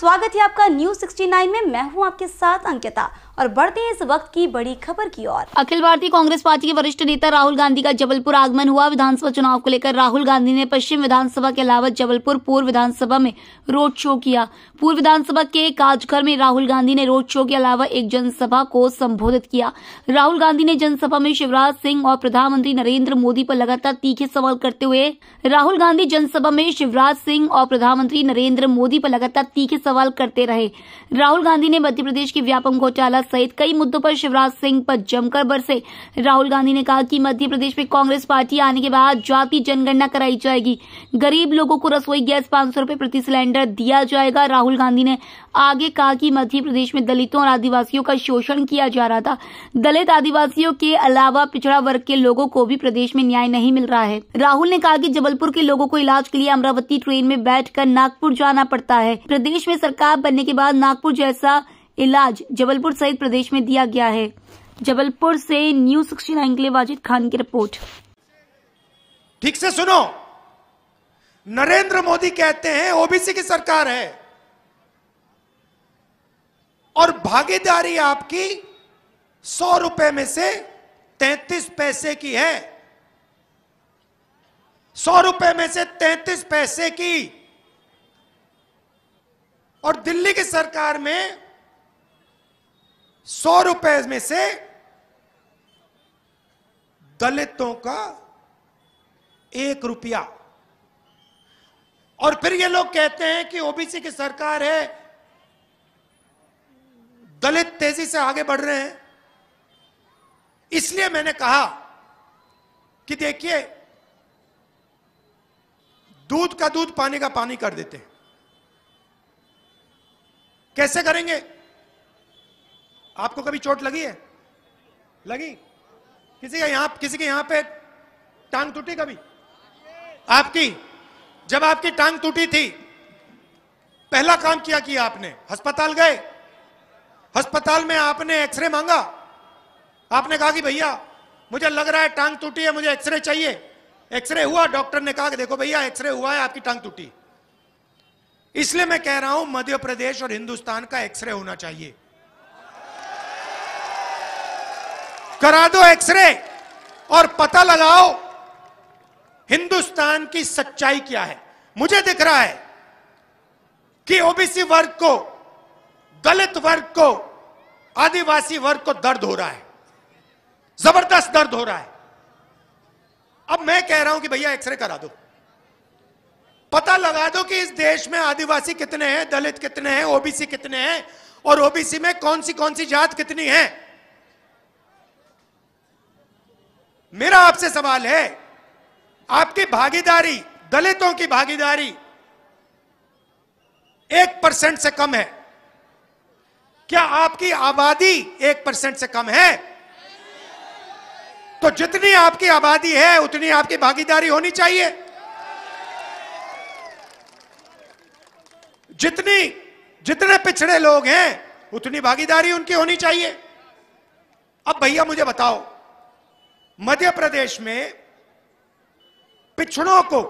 स्वागत है आपका न्यूज 69 में मैं हूं आपके साथ अंकिता और बढ़ते हैं इस वक्त की बड़ी खबर की ओर अखिल भारतीय कांग्रेस पार्टी के वरिष्ठ नेता राहुल गांधी का जबलपुर आगमन हुआ विधानसभा चुनाव को लेकर राहुल गांधी ने पश्चिम विधानसभा के अलावा जबलपुर पूर्व विधानसभा में रोड शो किया पूर्व विधानसभा के काजघर में राहुल गांधी ने रोड शो के अलावा एक जनसभा को संबोधित किया राहुल गांधी ने जनसभा में शिवराज सिंह और प्रधानमंत्री नरेंद्र मोदी पर लगातार तीखे सवाल करते हुए राहुल गांधी जनसभा में शिवराज सिंह और प्रधानमंत्री नरेंद्र मोदी पर लगातार तीखे सवाल करते रहे राहुल गांधी ने मध्य प्रदेश के व्यापम घोटाला मुद्दा सहित कई मुद्दों पर शिवराज सिंह पर जमकर बरसे राहुल गांधी ने कहा कि मध्य प्रदेश में कांग्रेस पार्टी आने के बाद जाति जनगणना कराई जाएगी गरीब लोगों को रसोई गैस पांच सौ प्रति सिलेंडर दिया जाएगा राहुल गांधी ने आगे कहा कि मध्य प्रदेश में दलितों और आदिवासियों का शोषण किया जा रहा था दलित आदिवासियों के अलावा पिछड़ा वर्ग के लोगों को भी प्रदेश में न्याय नहीं मिल रहा है राहुल ने कहा कि जबलपुर के लोगों को इलाज के लिए अमरावती ट्रेन में बैठकर नागपुर जाना पड़ता है प्रदेश में सरकार बनने के बाद नागपुर जैसा इलाज जबलपुर सहित प्रदेश में दिया गया है जबलपुर से न्यूज सिक्सटी नाइन के लिए वाजिद खान की रिपोर्ट ठीक से सुनो नरेंद्र मोदी कहते हैं ओबीसी की सरकार है और भागीदारी आपकी सौ रुपए में से तैतीस पैसे की है सौ रुपए में से तैतीस पैसे की और दिल्ली की सरकार में सौ रुपए में से दलितों का एक रुपया और फिर ये लोग कहते हैं कि ओबीसी की सरकार है दलित तेजी से आगे बढ़ रहे हैं इसलिए मैंने कहा कि देखिए दूध का दूध पानी का पानी कर देते हैं कैसे करेंगे आपको कभी चोट लगी है लगी किसी का यहां किसी के यहां पे टांग टूटी कभी आपकी जब आपकी टांग टूटी थी पहला काम किया किया आपने अस्पताल गए अस्पताल में आपने एक्सरे मांगा आपने कहा कि भैया मुझे लग रहा है टांग टूटी है मुझे एक्सरे चाहिए एक्सरे हुआ डॉक्टर ने कहा कि देखो भैया एक्सरे हुआ है आपकी टांग टूटी इसलिए मैं कह रहा हूं मध्य प्रदेश और हिंदुस्तान का एक्सरे होना चाहिए करा दो एक्सरे और पता लगाओ हिंदुस्तान की सच्चाई क्या है मुझे दिख रहा है कि ओबीसी वर्ग को दलित वर्ग को आदिवासी वर्ग को दर्द हो रहा है जबरदस्त दर्द हो रहा है अब मैं कह रहा हूं कि भैया एक्सरे करा दो पता लगा दो कि इस देश में आदिवासी कितने हैं दलित कितने हैं ओबीसी कितने हैं और ओबीसी में कौन सी कौन सी जात कितनी है मेरा आपसे सवाल है आपकी भागीदारी दलितों की भागीदारी एक परसेंट से कम है क्या आपकी आबादी एक परसेंट से कम है तो जितनी आपकी आबादी है उतनी आपकी भागीदारी होनी चाहिए जितनी जितने पिछड़े लोग हैं उतनी भागीदारी उनकी होनी चाहिए अब भैया मुझे बताओ मध्य प्रदेश में पिछड़ों को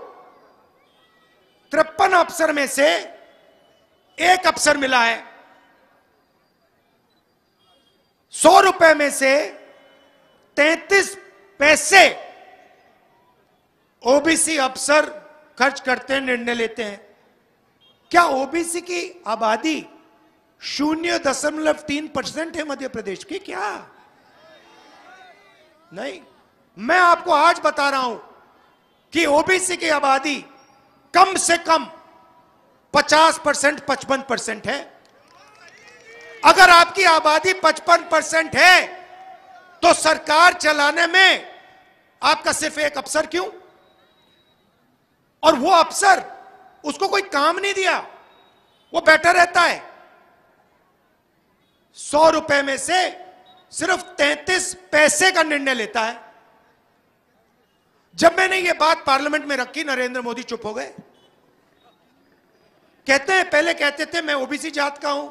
तिरपन अफसर में से एक अफसर मिला है सौ रुपए में से तैतीस पैसे ओबीसी अफसर खर्च करते हैं निर्णय लेते हैं क्या ओबीसी की आबादी शून्य दशमलव तीन परसेंट है मध्य प्रदेश की क्या नहीं मैं आपको आज बता रहा हूं कि ओबीसी की आबादी कम से कम 50 परसेंट पचपन परसेंट है अगर आपकी आबादी 55 परसेंट है तो सरकार चलाने में आपका सिर्फ एक अफसर क्यों और वो अफसर उसको कोई काम नहीं दिया वो बैठा रहता है सौ रुपए में से सिर्फ तैतीस पैसे का निर्णय लेता है जब मैंने ये बात पार्लियामेंट में रखी नरेंद्र मोदी चुप हो गए कहते हैं पहले कहते थे मैं ओबीसी जात का हूं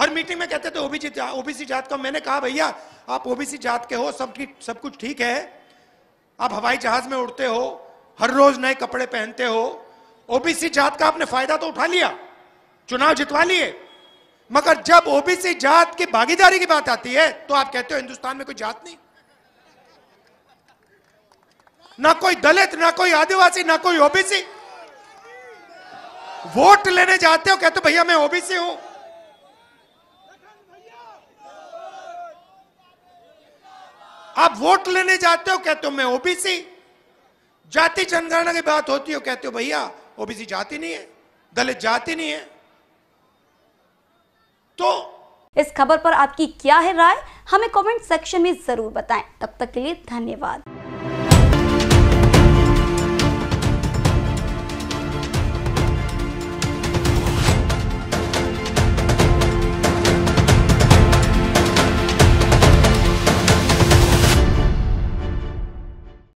हर मीटिंग में कहते थे ओबीसी ओबीसी जात का मैंने कहा भैया आप ओबीसी जात के हो सब ठीक सब कुछ ठीक है आप हवाई जहाज में उड़ते हो हर रोज नए कपड़े पहनते हो ओबीसी जात का आपने फायदा तो उठा लिया चुनाव जितवा लिए मगर जब ओबीसी जात की भागीदारी की बात आती है तो आप कहते हो हिंदुस्तान में कोई जात नहीं ना कोई दलित ना कोई आदिवासी ना कोई ओबीसी वोट लेने जाते हो कहते तो भैया मैं ओबीसी हूं आप वोट लेने जाते हो कहते हो मैं ओबीसी जाति जनगणना की बात होती हो कहते हो भैया ओबीसी जाति नहीं है दलित जाति नहीं है तो इस खबर पर आपकी क्या है राय हमें कमेंट सेक्शन में जरूर बताएं तब तक के लिए धन्यवाद